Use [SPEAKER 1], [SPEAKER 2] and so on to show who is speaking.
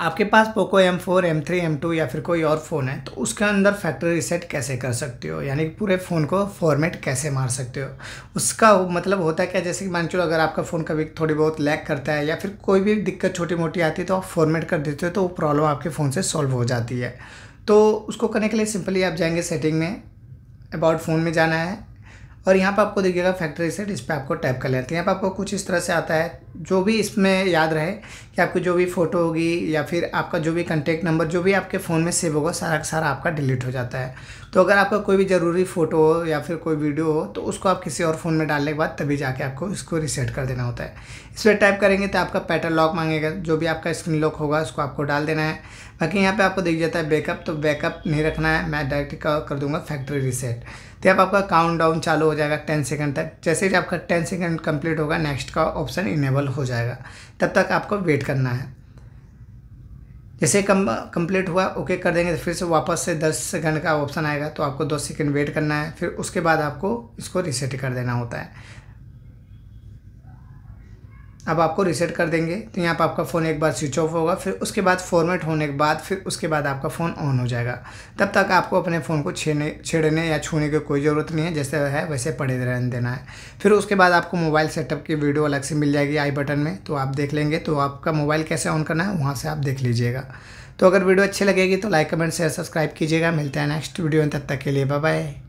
[SPEAKER 1] आपके पास Poco M four M three M two या फिर कोई और फ़ोन है तो उसके अंदर फैक्ट्री रिसेट कैसे कर सकते हो यानी कि पूरे फ़ोन को फॉर्मेट कैसे मार सकते हो उसका मतलब होता है क्या जैसे कि मान चलो अगर आपका फ़ोन कभी थोड़ी बहुत लैक करता है या फिर कोई भी दिक्कत छोटी मोटी आती है तो आप फॉर्मेट कर देते हो तो वो प्रॉब्लम आपके फ़ोन से सॉल्व हो जाती है तो उसको करने के लिए सिंपली आप जाएंगे सेटिंग में अबाउट फ़ोन में जाना है और यहाँ पर आपको देखिएगा फैक्ट्री सेट इस पर आपको टैप कर लेते हैं यहाँ पर आपको कुछ इस तरह से आता है जो भी इसमें याद रहे कि आपकी जो भी फ़ोटो होगी या फिर आपका जो भी कंटेक्ट नंबर जो भी आपके फ़ोन में सेव होगा सारा का सारा आपका डिलीट हो जाता है तो अगर आपका कोई भी ज़रूरी फ़ोटो हो या फिर कोई वीडियो हो तो उसको आप किसी और फ़ोन में डालने के बाद तभी जाके आपको इसको रिसेट कर देना होता है इस पर टाइप करेंगे तो आपका पैटर्न लॉक मांगेगा जो भी आपका स्क्रीन लॉक होगा उसको आपको डाल देना है बाकी यहाँ पर आपको देख जाता है बैकअप तो बैकअप नहीं रखना है मैं डायरेक्ट कर दूँगा फैक्ट्री रिसेट तो आपका काउंट डाउन चालू हो जाएगा टेन सेकंड तक जैसे ही आपका टेन सेकंड कंप्लीट होगा नेक्स्ट का ऑप्शन इनेबल हो जाएगा तब तक आपको वेट करना है जैसे कम कंप्लीट हुआ ओके कर देंगे तो फिर से वापस से दस सेकंड का ऑप्शन आएगा तो आपको दस सेकंड वेट करना है फिर उसके बाद आपको इसको रिसेट कर देना होता है अब आपको रिसेट कर देंगे तो यहाँ पर आपका फ़ोन एक बार स्विच ऑफ होगा फिर उसके बाद फॉर्मेट होने के बाद फिर उसके बाद आपका फ़ोन ऑन हो जाएगा तब तक आपको अपने फ़ोन को छेड़ने छेड़ने या छूने की कोई ज़रूरत नहीं है जैसे है वैसे पड़े रहने देना है फिर उसके बाद आपको मोबाइल सेटअप की वीडियो अलग से मिल जाएगी आई बटन में तो आप देख लेंगे तो आपका मोबाइल कैसे ऑन करना है वहाँ से आप देख लीजिएगा तो अगर वीडियो अच्छी लगेगी तो लाइक कमेंट शेयर सब्सक्राइब कीजिएगा मिलते हैं नेक्स्ट वीडियो में तब तक के लिए बाय